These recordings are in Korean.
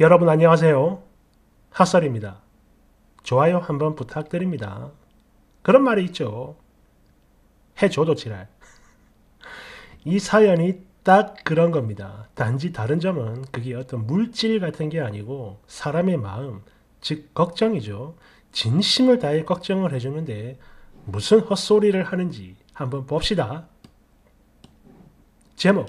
여러분 안녕하세요. 핫설입니다. 좋아요 한번 부탁드립니다. 그런 말이 있죠. 해줘도 지랄. 이 사연이 딱 그런 겁니다. 단지 다른 점은 그게 어떤 물질 같은 게 아니고 사람의 마음, 즉 걱정이죠. 진심을 다해 걱정을 해주는데 무슨 헛소리를 하는지 한번 봅시다. 제목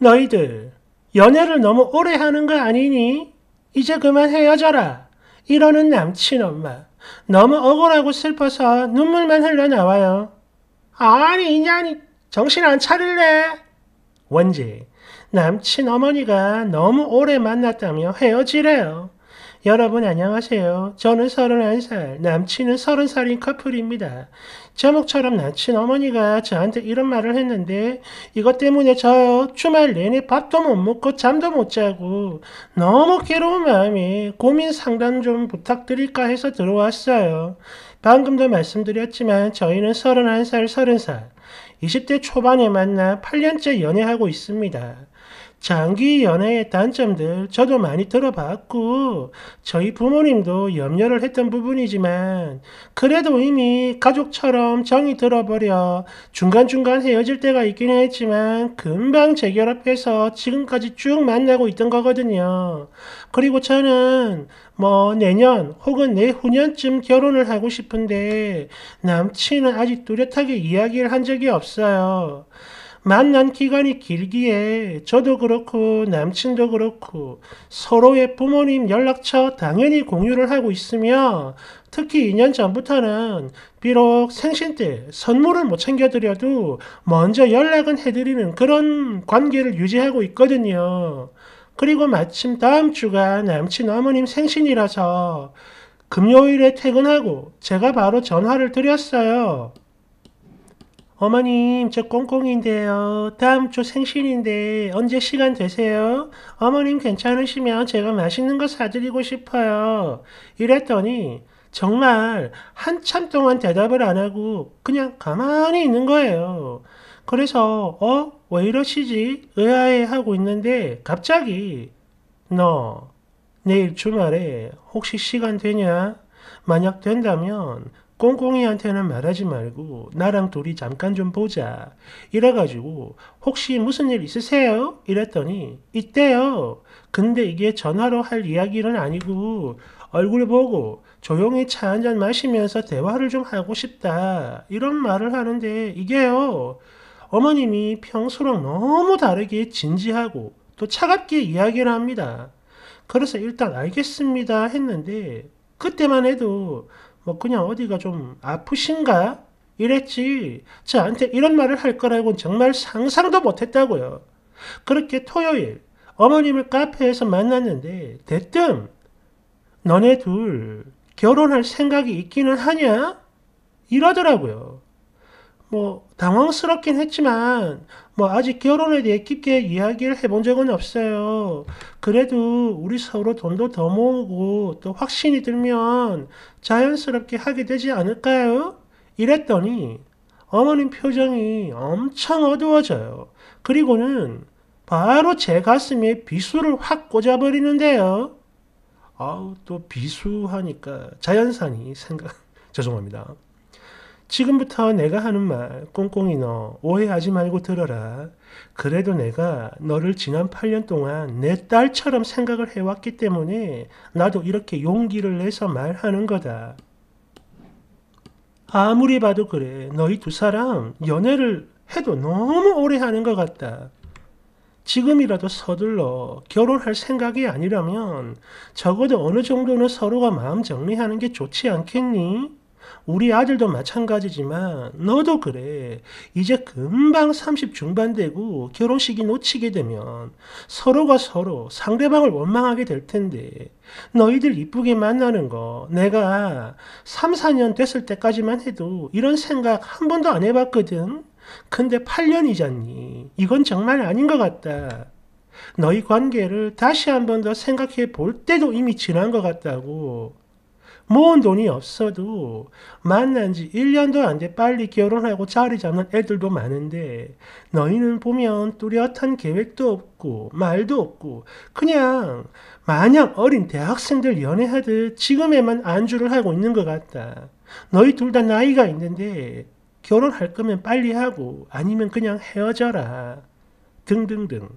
너희들 연애를 너무 오래 하는 거 아니니? 이제 그만 헤어져라. 이러는 남친 엄마. 너무 억울하고 슬퍼서 눈물만 흘러나와요. 아니, 이년이 정신 안 차릴래? 원지. 남친 어머니가 너무 오래 만났다며 헤어지래요. 여러분 안녕하세요. 저는 31살, 남친은 30살인 커플입니다. 제목처럼 난친 어머니가 저한테 이런 말을 했는데 이것 때문에 저 주말 내내 밥도 못 먹고 잠도 못 자고 너무 괴로운 마음에 고민 상담 좀 부탁드릴까 해서 들어왔어요. 방금도 말씀드렸지만 저희는 31살, 30살, 20대 초반에 만나 8년째 연애하고 있습니다. 장기 연애의 단점들 저도 많이 들어봤고 저희 부모님도 염려를 했던 부분이지만 그래도 이미 가족처럼 정이 들어버려 중간중간 헤어질 때가 있긴 했지만 금방 재결합해서 지금까지 쭉 만나고 있던 거거든요. 그리고 저는 뭐 내년 혹은 내후년쯤 결혼을 하고 싶은데 남친은 아직 뚜렷하게 이야기를 한 적이 없어요. 만난 기간이 길기에 저도 그렇고 남친도 그렇고 서로의 부모님 연락처 당연히 공유를 하고 있으며 특히 2년 전부터는 비록 생신 때 선물을 못 챙겨드려도 먼저 연락은 해드리는 그런 관계를 유지하고 있거든요. 그리고 마침 다음 주가 남친 어머님 생신이라서 금요일에 퇴근하고 제가 바로 전화를 드렸어요. 어머님, 저 꽁꽁인데요. 다음 주 생신인데 언제 시간 되세요? 어머님 괜찮으시면 제가 맛있는 거 사드리고 싶어요. 이랬더니 정말 한참 동안 대답을 안 하고 그냥 가만히 있는 거예요. 그래서 어? 왜 이러시지? 의아해하고 있는데 갑자기 너 내일 주말에 혹시 시간 되냐? 만약 된다면 꽁꽁이한테는 말하지 말고 나랑 둘이 잠깐 좀 보자 이래가지고 혹시 무슨 일 있으세요? 이랬더니 있대요 근데 이게 전화로 할 이야기는 아니고 얼굴 보고 조용히 차 한 잔 마시면서 대화를 좀 하고 싶다 이런 말을 하는데 이게요 어머님이 평소랑 너무 다르게 진지하고 또 차갑게 이야기를 합니다 그래서 일단 알겠습니다 했는데 그때만 해도 뭐 그냥 어디가 좀 아프신가? 이랬지. 저한테 이런 말을 할 거라고는 정말 상상도 못했다고요. 그렇게 토요일 어머님을 카페에서 만났는데 대뜸 너네 둘 결혼할 생각이 있기는 하냐? 이러더라고요. 뭐 당황스럽긴 했지만 뭐 아직 결혼에 대해 깊게 이야기를 해본 적은 없어요. 그래도 우리 서로 돈도 더 모으고 또 확신이 들면 자연스럽게 하게 되지 않을까요? 이랬더니 어머님 표정이 엄청 어두워져요. 그리고는 바로 제 가슴에 비수를 확 꽂아버리는데요. 아우 또 비수하니까 자연산이 생각 죄송합니다. 지금부터 내가 하는 말, 꽁꽁이 너 오해하지 말고 들어라. 그래도 내가 너를 지난 8년 동안 내 딸처럼 생각을 해왔기 때문에 나도 이렇게 용기를 내서 말하는 거다. 아무리 봐도 그래. 너희 두 사람 연애를 해도 너무 오래 하는 것 같다. 지금이라도 서둘러 결혼할 생각이 아니라면 적어도 어느 정도는 서로가 마음 정리하는 게 좋지 않겠니? 우리 아들도 마찬가지지만 너도 그래. 이제 금방 30 중반 되고 결혼식이 놓치게 되면 서로가 서로 상대방을 원망하게 될 텐데 너희들 이쁘게 만나는 거 내가 3, 4년 됐을 때까지만 해도 이런 생각 한 번도 안 해봤거든. 근데 8년이잖니. 이건 정말 아닌 것 같다. 너희 관계를 다시 한 번 더 생각해 볼 때도 이미 지난 것 같다고 모은 돈이 없어도 만난 지 1년도 안 돼 빨리 결혼하고 자리 잡는 애들도 많은데 너희는 보면 뚜렷한 계획도 없고 말도 없고 그냥 마냥 어린 대학생들 연애하듯 지금에만 안주를 하고 있는 것 같다. 너희 둘 다 나이가 있는데 결혼할 거면 빨리 하고 아니면 그냥 헤어져라. 등등등.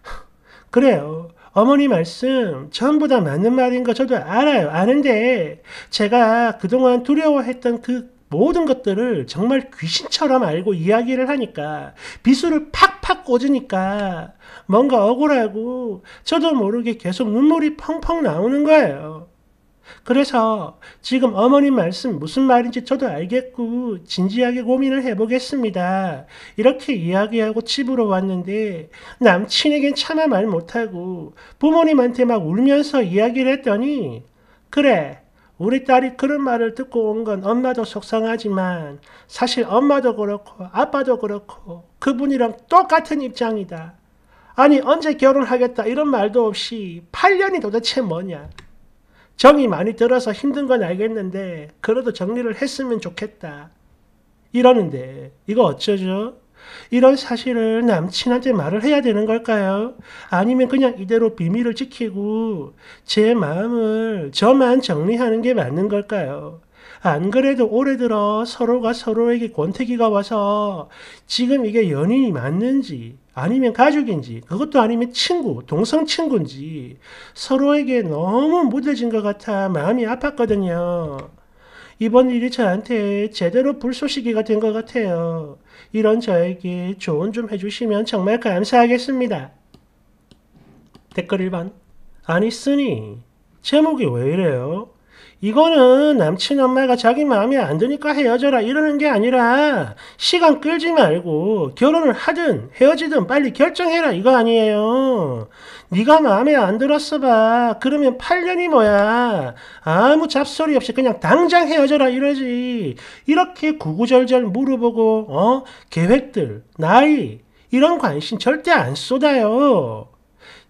그래요. 어머니 말씀 전부 다 맞는 말인 거 저도 알아요. 아는데 제가 그동안 두려워했던 그 모든 것들을 정말 귀신처럼 알고 이야기를 하니까 비수를 팍팍 꽂으니까 뭔가 억울하고 저도 모르게 계속 눈물이 펑펑 나오는 거예요. 그래서 지금 어머님 말씀 무슨 말인지 저도 알겠고 진지하게 고민을 해보겠습니다. 이렇게 이야기하고 집으로 왔는데 남친에겐 차마 말 못하고 부모님한테 막 울면서 이야기를 했더니 그래 우리 딸이 그런 말을 듣고 온 건 엄마도 속상하지만 사실 엄마도 그렇고 아빠도 그렇고 그분이랑 똑같은 입장이다. 아니 언제 결혼하겠다 이런 말도 없이 8년이 도대체 뭐냐. 정이 많이 들어서 힘든 건 알겠는데 그래도 정리를 했으면 좋겠다. 이러는데 이거 어쩌죠? 이런 사실을 남친한테 말을 해야 되는 걸까요? 아니면 그냥 이대로 비밀을 지키고 제 마음을 저만 정리하는 게 맞는 걸까요? 안 그래도 올해 들어 서로가 서로에게 권태기가 와서 지금 이게 연인이 맞는지 아니면 가족인지 그것도 아니면 친구, 동성 친구인지 서로에게 너무 무뎌진 것 같아 마음이 아팠거든요. 이번 일이 저한테 제대로 불쏘시개가 된 것 같아요. 이런 저에게 조언 좀 해주시면 정말 감사하겠습니다. 댓글 1번 아니 쓰니 제목이 왜 이래요? 이거는 남친 엄마가 자기 마음에 안 드니까 헤어져라 이러는 게 아니라 시간 끌지 말고 결혼을 하든 헤어지든 빨리 결정해라 이거 아니에요. 네가 마음에 안 들었어 봐. 그러면 8년이 뭐야. 아무 잡소리 없이 그냥 당장 헤어져라 이러지. 이렇게 구구절절 물어보고 어 계획들, 나이 이런 관심 절대 안 쏟아요.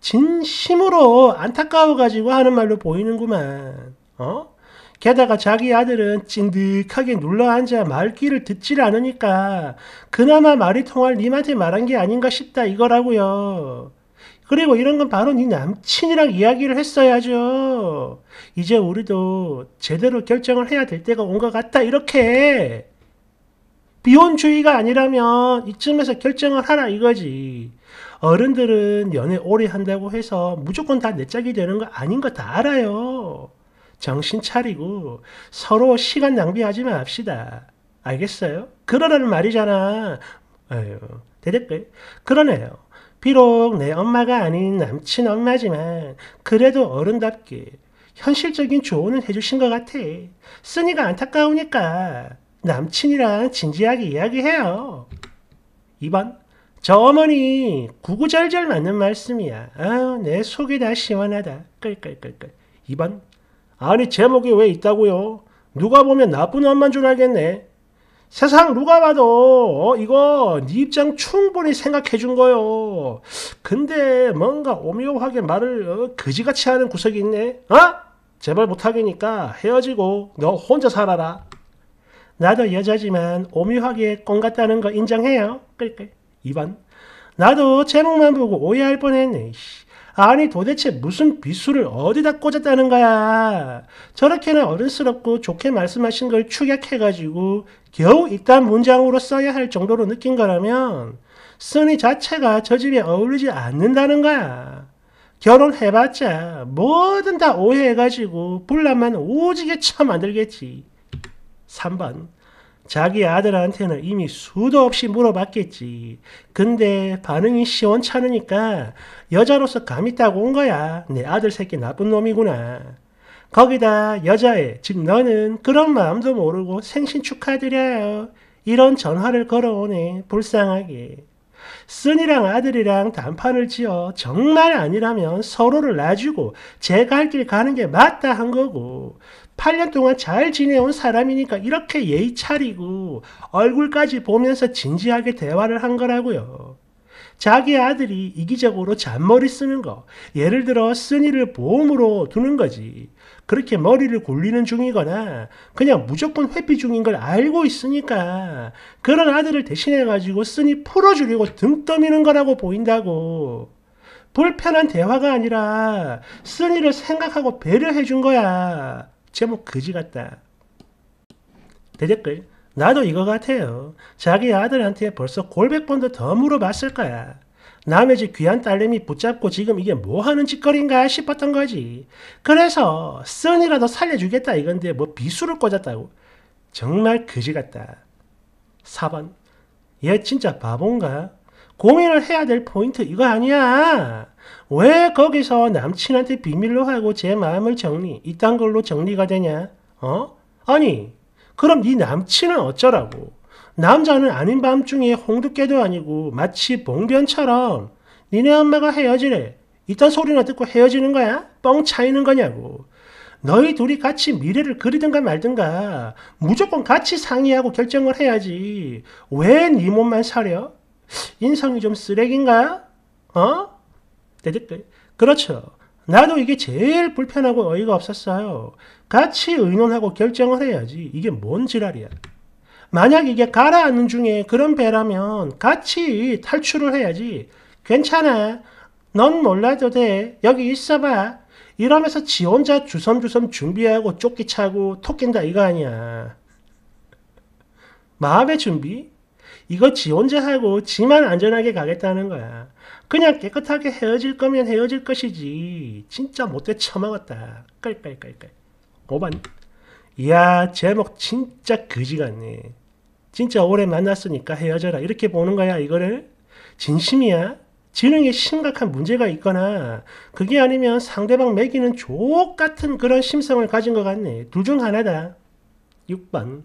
진심으로 안타까워가지고 하는 말로 보이는구만. 어? 게다가 자기 아들은 찐득하게 눌러앉아 말귀를 듣질 않으니까 그나마 말이 통할 님한테 말한 게 아닌가 싶다 이거라고요. 그리고 이런 건 바로 네 남친이랑 이야기를 했어야죠. 이제 우리도 제대로 결정을 해야 될 때가 온 것 같다 이렇게. 비혼주의가 아니라면 이쯤에서 결정을 하라 이거지. 어른들은 연애 오래 한다고 해서 무조건 다 내 짝이 되는 거 아닌 거 다 알아요. 정신 차리고 서로 시간 낭비하지 맙시다. 알겠어요? 그러라는 말이잖아. 아유, 대댓글. 그러네요. 비록 내 엄마가 아닌 남친 엄마지만 그래도 어른답게 현실적인 조언을 해주신 것 같아. 쓰니가 안타까우니까 남친이랑 진지하게 이야기해요. 2번. 저 어머니 구구절절 맞는 말씀이야. 아, 내 속이 다 시원하다. 끌끌끌끌. 2번. 아니 제목이 왜 있다고요? 누가 보면 나쁜 엄만 줄 알겠네. 세상 누가 봐도 어, 이거 네 입장 충분히 생각해 준 거요. 근데 뭔가 오묘하게 말을 어, 거지같이 하는 구석이 있네. 어? 제발 못하겠니까 헤어지고 너 혼자 살아라. 나도 여자지만 오묘하게 꼰 같다는 거 인정해요. 그러니까 2번. 나도 제목만 보고 오해할 뻔했네. 아니 도대체 무슨 비수를 어디다 꽂았다는 거야. 저렇게나 어른스럽고 좋게 말씀하신 걸 축약해가지고 겨우 이딴 문장으로 써야 할 정도로 느낀 거라면 쓰니 자체가 저 집에 어울리지 않는다는 거야. 결혼해봤자 뭐든 다 오해해가지고 분란만 오지게 쳐 만들겠지. 3번 자기 아들한테는 이미 수도 없이 물어봤겠지. 근데 반응이 시원찮으니까 여자로서 감이 딱온 거야. 내 아들 새끼 나쁜 놈이구나. 거기다 여자애, 즉 너는 그런 마음도 모르고 생신 축하드려요. 이런 전화를 걸어오네. 불쌍하게. 쓴이랑 아들이랑 단판을 지어 정말 아니라면 서로를 놔주고 제가 길 가는 게 맞다 한 거고 8년 동안 잘 지내온 사람이니까 이렇게 예의 차리고 얼굴까지 보면서 진지하게 대화를 한 거라고요. 자기 아들이 이기적으로 잔머리 쓰는 거, 예를 들어 쓴이를 보험으로 두는 거지. 그렇게 머리를 굴리는 중이거나 그냥 무조건 회피 중인 걸 알고 있으니까 그런 아들을 대신해가지고 쓴이 풀어주려고 등 떠미는 거라고 보인다고. 불편한 대화가 아니라 쓴이를 생각하고 배려해 준 거야. 제목 거지 같다. 대댓글 나도 이거 같아요. 자기 아들한테 벌써 골백번도 더 물어봤을 거야. 남의 집 귀한 딸내미 붙잡고 지금 이게 뭐 하는 짓거리인가 싶었던 거지. 그래서 써니라도 살려주겠다 이건데 뭐 비수를 꽂았다고. 정말 거지 같다. 4번. 얘 진짜 바본가? 고민을 해야 될 포인트 이거 아니야. 왜 거기서 남친한테 비밀로 하고 제 마음을 정리 이딴 걸로 정리가 되냐? 어? 아니 그럼 네 남친은 어쩌라고? 남자는 아닌 밤중에 홍두깨도 아니고 마치 봉변처럼 니네 엄마가 헤어지래. 이딴 소리나 듣고 헤어지는 거야? 뻥 차이는 거냐고. 너희 둘이 같이 미래를 그리든가 말든가 무조건 같이 상의하고 결정을 해야지. 왜 네 몸만 사려? 인성이 좀 쓰레기인가? 어? 대댓글. 그렇죠. 나도 이게 제일 불편하고 어이가 없었어요. 같이 의논하고 결정을 해야지. 이게 뭔 지랄이야. 만약 이게 가라앉는 중에 그런 배라면 같이 탈출을 해야지. 괜찮아. 넌 몰라도 돼. 여기 있어봐. 이러면서 지 혼자 주섬주섬 준비하고 쫓기차고 토낀다 이거 아니야. 마음의 준비? 이거 지 혼자 하고 지만 안전하게 가겠다는 거야. 그냥 깨끗하게 헤어질 거면 헤어질 것이지. 진짜 못돼 처먹었다. 깔깔깔깔. 5번 이야 제목 진짜 그지 같네. 진짜 오래 만났으니까 헤어져라. 이렇게 보는 거야 이거를? 진심이야? 지능에 심각한 문제가 있거나 그게 아니면 상대방 매기는 족 같은 그런 심성을 가진 것 같네. 둘 중 하나다. 6번.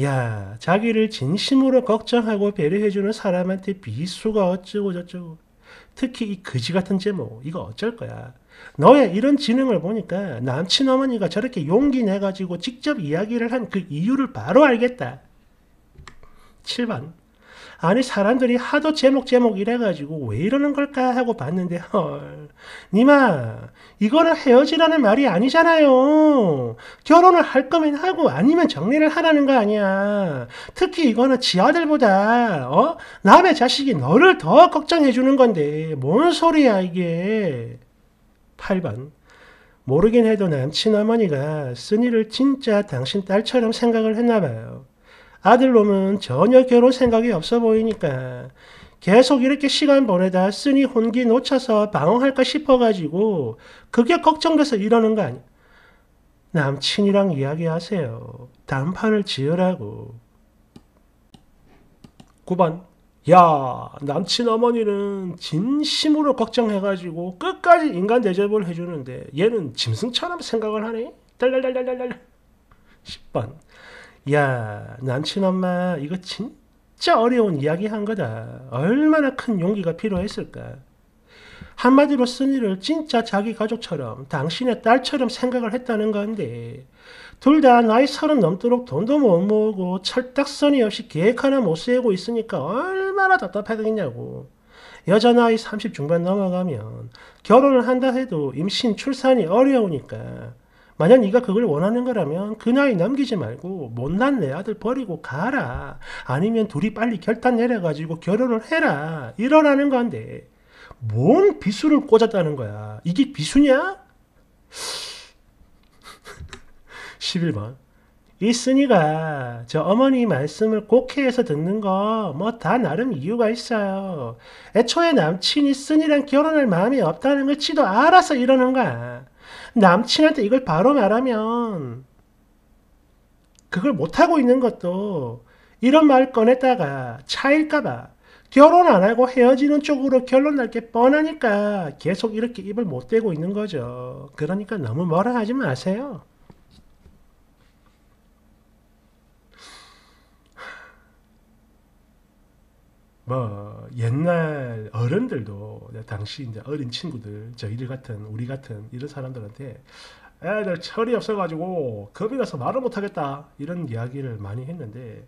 야, 자기를 진심으로 걱정하고 배려해주는 사람한테 비수가 어쩌고 저쩌고. 특히 이 거지 같은 제목, 이거 어쩔 거야. 너의 이런 지능을 보니까 남친 어머니가 저렇게 용기 내가지고 직접 이야기를 한 그 이유를 바로 알겠다. 7번. 아니 사람들이 하도 제목 제목 이래가지고 왜 이러는 걸까 하고 봤는데 헐 니마 이거는 헤어지라는 말이 아니잖아요 결혼을 할 거면 하고 아니면 정리를 하라는 거 아니야 특히 이거는 지 아들보다 어 남의 자식이 너를 더 걱정해 주는 건데 뭔 소리야 이게 8번 모르긴 해도 남친 어머니가 쓴이를 진짜 당신 딸처럼 생각을 했나 봐요. 아들놈은 전혀 결혼 생각이 없어 보이니까 계속 이렇게 시간 보내다 쓰니 혼기 놓쳐서 방황할까 싶어가지고 그게 걱정돼서 이러는 거 아니야. 남친이랑 이야기하세요. 단판을 지으라고. 9번 야 남친 어머니는 진심으로 걱정해가지고 끝까지 인간 대접을 해주는데 얘는 짐승처럼 생각을 하네. 달달달달달달 10번 야 남친엄마 이거 진짜 어려운 이야기 한 거다. 얼마나 큰 용기가 필요했을까. 한마디로 순이를 진짜 자기 가족처럼 당신의 딸처럼 생각을 했다는 건데 둘 다 나이 서른 넘도록 돈도 못 모으고 철딱서니 없이 계획 하나 못 세우고 있으니까 얼마나 답답하겠냐고. 여자 나이 30 중반 넘어가면 결혼을 한다 해도 임신 출산이 어려우니까 만약 네가 그걸 원하는 거라면 그 나이 넘기지 말고 못난 내 아들 버리고 가라. 아니면 둘이 빨리 결단 내려가지고 결혼을 해라. 이러라는 건데 뭔 비수를 꽂았다는 거야. 이게 비수냐? 11번 있으니가 저 어머니 말씀을 곡해에서 듣는 거 뭐 다 나름 이유가 있어요. 애초에 남친이 쓰니랑 결혼할 마음이 없다는 걸 지도 알아서 이러는 거야. 남친한테 이걸 바로 말하면 그걸 못하고 있는 것도 이런 말 꺼냈다가 차일까봐 결혼 안 하고 헤어지는 쪽으로 결론 날 게 뻔하니까 계속 이렇게 입을 못 대고 있는 거죠. 그러니까 너무 뭐라 하지 마세요. 뭐 옛날 어른들도 당시 이제 어린 친구들 저희들 같은 우리 같은 이런 사람들한테 애들 철이 없어가지고 겁이 나서 말을 못하겠다 이런 이야기를 많이 했는데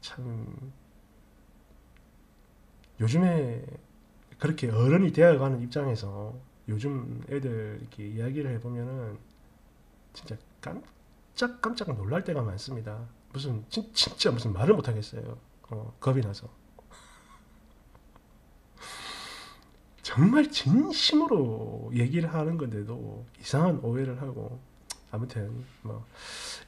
참 요즘에 그렇게 어른이 되어가는 입장에서 요즘 애들 이렇게 이야기를 해보면은 진짜 깜짝깜짝 놀랄 때가 많습니다 무슨 진, 진짜 무슨 말을 못하겠어요 어, 겁이 나서 정말 진심으로 얘기를 하는 건데도 이상한 오해를 하고 아무튼 뭐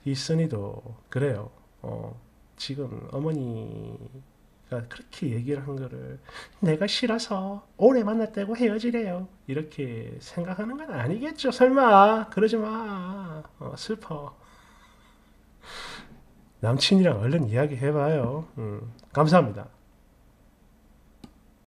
이선이도 그래요. 어, 지금 어머니가 그렇게 얘기를 한 거를 내가 싫어서 오래 만났다고 헤어지래요. 이렇게 생각하는 건 아니겠죠. 설마 그러지 마. 어, 슬퍼. 남친이랑 얼른 이야기해봐요. 음, 감사합니다.